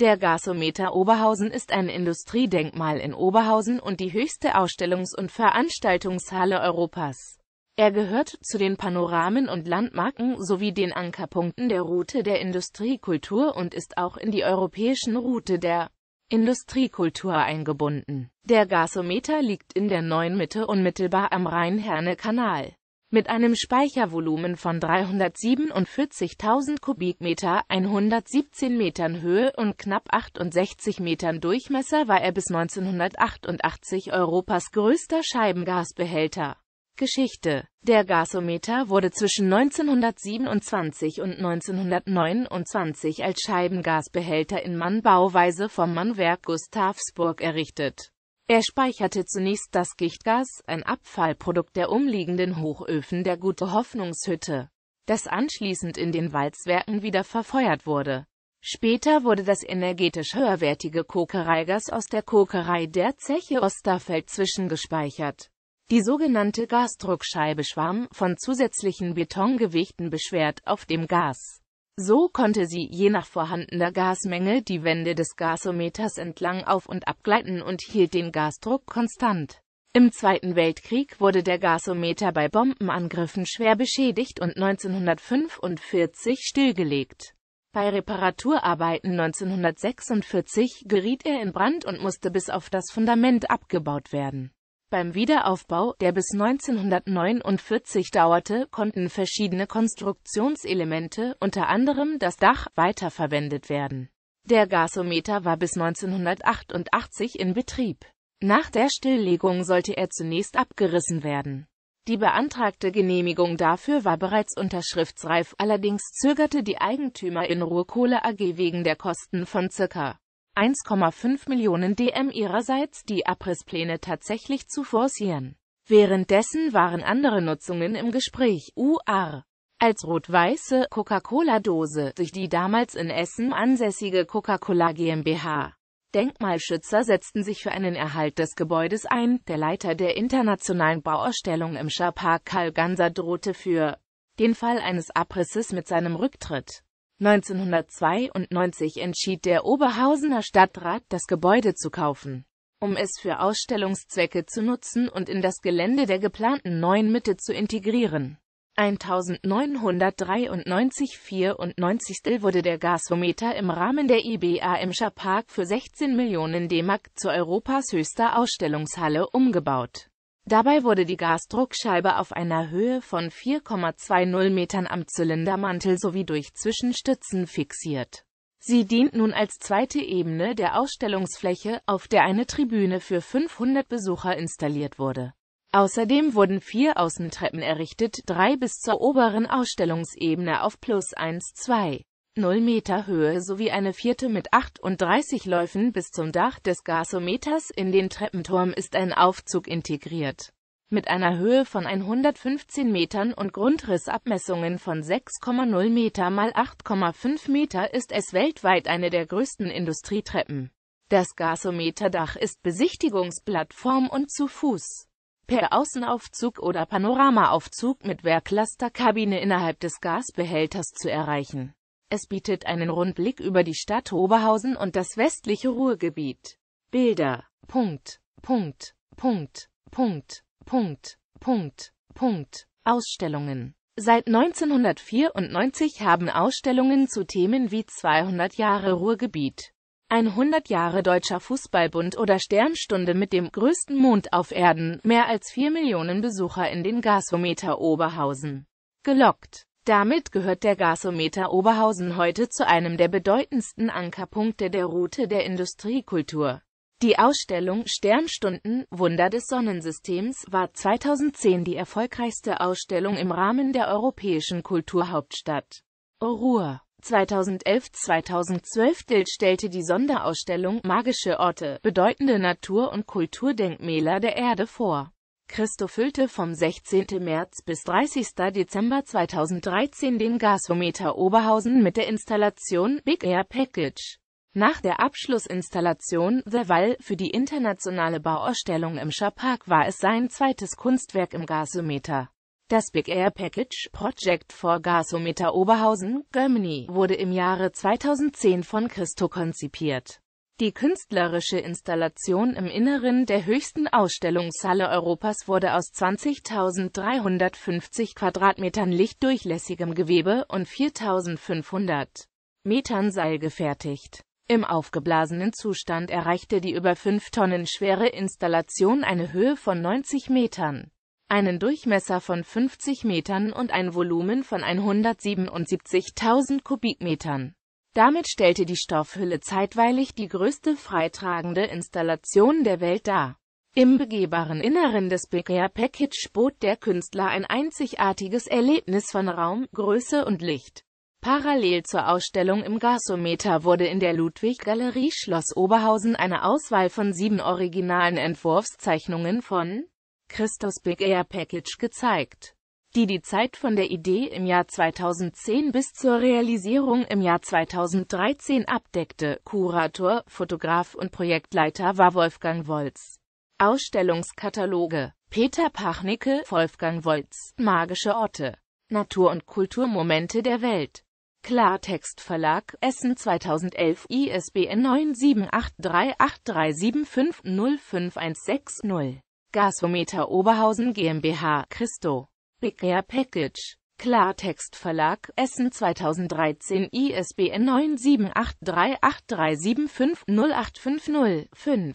Der Gasometer Oberhausen ist ein Industriedenkmal in Oberhausen und die höchste Ausstellungs- und Veranstaltungshalle Europas. Er gehört zu den Panoramen und Landmarken sowie den Ankerpunkten der Route der Industriekultur und ist auch in die europäischen Route der Industriekultur eingebunden. Der Gasometer liegt in der neuen Mitte unmittelbar am Rhein-Herne-Kanal. Mit einem Speichervolumen von 347.000 Kubikmeter, 117 Metern Höhe und knapp 68 Metern Durchmesser war er bis 1988 Europas größter Scheibengasbehälter. Geschichte Der Gasometer wurde zwischen 1927 und 1929 als Scheibengasbehälter in Mannbauweise vom Mannwerk Gustavsburg errichtet er speicherte zunächst das Gichtgas, ein Abfallprodukt der umliegenden Hochöfen der Gute-Hoffnungshütte, das anschließend in den Walzwerken wieder verfeuert wurde. Später wurde das energetisch höherwertige Kokereigas aus der Kokerei der Zeche Osterfeld zwischengespeichert. Die sogenannte Gasdruckscheibe schwamm, von zusätzlichen Betongewichten beschwert, auf dem Gas. So konnte sie je nach vorhandener Gasmenge die Wände des Gasometers entlang auf- und abgleiten und hielt den Gasdruck konstant. Im Zweiten Weltkrieg wurde der Gasometer bei Bombenangriffen schwer beschädigt und 1945 stillgelegt. Bei Reparaturarbeiten 1946 geriet er in Brand und musste bis auf das Fundament abgebaut werden. Beim Wiederaufbau, der bis 1949 dauerte, konnten verschiedene Konstruktionselemente, unter anderem das Dach, weiterverwendet werden. Der Gasometer war bis 1988 in Betrieb. Nach der Stilllegung sollte er zunächst abgerissen werden. Die beantragte Genehmigung dafür war bereits unterschriftsreif, allerdings zögerte die Eigentümer in Ruhrkohle AG wegen der Kosten von ca. 1,5 Millionen DM ihrerseits, die Abrisspläne tatsächlich zu forcieren. Währenddessen waren andere Nutzungen im Gespräch, UR. Als rot-weiße Coca-Cola-Dose durch die damals in Essen ansässige Coca-Cola GmbH. Denkmalschützer setzten sich für einen Erhalt des Gebäudes ein, der Leiter der internationalen Bauausstellung im Schapark Karl Ganser drohte für den Fall eines Abrisses mit seinem Rücktritt. 1992 entschied der Oberhausener Stadtrat, das Gebäude zu kaufen, um es für Ausstellungszwecke zu nutzen und in das Gelände der geplanten neuen Mitte zu integrieren. 1993 94 wurde der Gasometer im Rahmen der IBA im Schapark für 16 Millionen DM zu Europas höchster Ausstellungshalle umgebaut Dabei wurde die Gasdruckscheibe auf einer Höhe von 4,20 Metern am Zylindermantel sowie durch Zwischenstützen fixiert. Sie dient nun als zweite Ebene der Ausstellungsfläche, auf der eine Tribüne für 500 Besucher installiert wurde. Außerdem wurden vier Außentreppen errichtet, drei bis zur oberen Ausstellungsebene auf plus 1,2 0 Meter Höhe sowie eine vierte mit 38 Läufen bis zum Dach des Gasometers. In den Treppenturm ist ein Aufzug integriert. Mit einer Höhe von 115 Metern und Grundrissabmessungen von 6,0 Meter mal 8,5 Meter ist es weltweit eine der größten Industrietreppen. Das Gasometerdach ist Besichtigungsplattform und zu Fuß. Per Außenaufzug oder Panoramaaufzug mit Werklasterkabine innerhalb des Gasbehälters zu erreichen. Es bietet einen Rundblick über die Stadt Oberhausen und das westliche Ruhrgebiet. Bilder. Punkt. Punkt. Punkt. Punkt. Punkt. Punkt. Punkt. Ausstellungen. Seit 1994 haben Ausstellungen zu Themen wie 200 Jahre Ruhrgebiet, 100 Jahre Deutscher Fußballbund oder Sternstunde mit dem größten Mond auf Erden mehr als 4 Millionen Besucher in den Gasometer Oberhausen gelockt. Damit gehört der Gasometer Oberhausen heute zu einem der bedeutendsten Ankerpunkte der Route der Industriekultur. Die Ausstellung Sternstunden – Wunder des Sonnensystems war 2010 die erfolgreichste Ausstellung im Rahmen der Europäischen Kulturhauptstadt Ruhr. 2011-2012 stellte die Sonderausstellung Magische Orte – bedeutende Natur- und Kulturdenkmäler der Erde vor Christo füllte vom 16. März bis 30. Dezember 2013 den Gasometer Oberhausen mit der Installation Big Air Package. Nach der Abschlussinstallation The Wall für die internationale Bauausstellung im Schapark war es sein zweites Kunstwerk im Gasometer. Das Big Air Package Project for Gasometer Oberhausen, Germany, wurde im Jahre 2010 von Christo konzipiert. Die künstlerische Installation im Inneren der höchsten Ausstellungshalle Europas wurde aus 20.350 Quadratmetern lichtdurchlässigem Gewebe und 4.500 Metern Seil gefertigt. Im aufgeblasenen Zustand erreichte die über 5 Tonnen schwere Installation eine Höhe von 90 Metern, einen Durchmesser von 50 Metern und ein Volumen von 177.000 Kubikmetern. Damit stellte die Stoffhülle zeitweilig die größte freitragende Installation der Welt dar. Im begehbaren Inneren des Big Air Package bot der Künstler ein einzigartiges Erlebnis von Raum, Größe und Licht. Parallel zur Ausstellung im Gasometer wurde in der Ludwig-Galerie Schloss Oberhausen eine Auswahl von sieben originalen Entwurfszeichnungen von Christus Big Air Package gezeigt die die Zeit von der Idee im Jahr 2010 bis zur Realisierung im Jahr 2013 abdeckte. Kurator, Fotograf und Projektleiter war Wolfgang Wolz. Ausstellungskataloge Peter Pachnicke, Wolfgang Wolz, Magische Orte, Natur- und Kulturmomente der Welt. Klartext Verlag, Essen 2011, ISBN 9783837505160. Gasometer Oberhausen GmbH, Christo. Big Air Package Klartext Verlag, Essen 2013 ISBN 9783837508505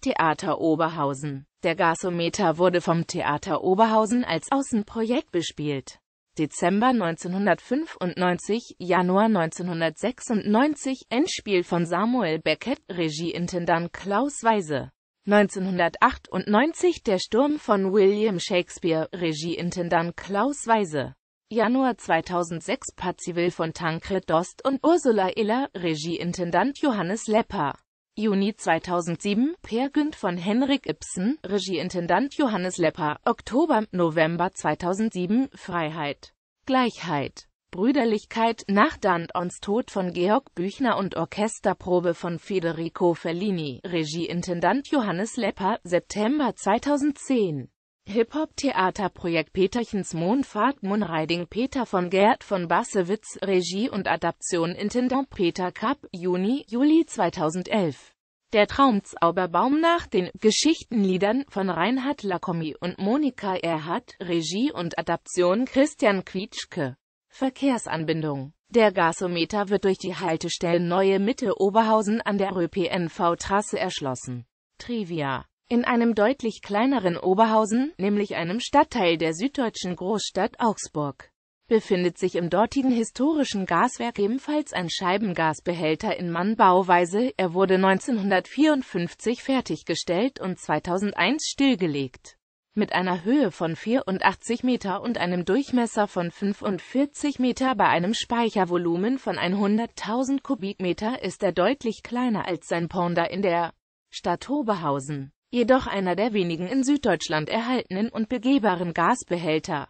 Theater Oberhausen Der Gasometer wurde vom Theater Oberhausen als Außenprojekt bespielt. Dezember 1995, Januar 1996, Endspiel von Samuel Beckett, Regieintendant Klaus Weise 1998 Der Sturm von William Shakespeare, Regieintendant Klaus Weise. Januar 2006 Pazivil von Tancred Dost und Ursula Iller, Regieintendant Johannes Lepper. Juni 2007 Peer Günd von Henrik Ibsen, Regieintendant Johannes Lepper. Oktober, November 2007 Freiheit. Gleichheit Brüderlichkeit, nach Dantons Tod von Georg Büchner und Orchesterprobe von Federico Fellini, Regieintendant Johannes Lepper, September 2010 Hip-Hop-Theaterprojekt Peterchens Mondfahrt Moonriding Peter von Gerd von Bassewitz, Regie und Adaption Intendant Peter Kapp, Juni, Juli 2011 Der Traumzauberbaum nach den Geschichtenliedern von Reinhard Lacombe und Monika Erhardt, Regie und Adaption Christian Quietschke Verkehrsanbindung Der Gasometer wird durch die Haltestellen Neue Mitte Oberhausen an der ÖPNV-Trasse erschlossen. Trivia in einem deutlich kleineren Oberhausen, nämlich einem Stadtteil der süddeutschen Großstadt Augsburg, befindet sich im dortigen historischen Gaswerk ebenfalls ein Scheibengasbehälter in Mannbauweise. Er wurde 1954 fertiggestellt und 2001 stillgelegt. Mit einer Höhe von 84 Meter und einem Durchmesser von 45 Meter bei einem Speichervolumen von 100.000 Kubikmeter ist er deutlich kleiner als sein Ponder in der Stadt Oberhausen, jedoch einer der wenigen in Süddeutschland erhaltenen und begehbaren Gasbehälter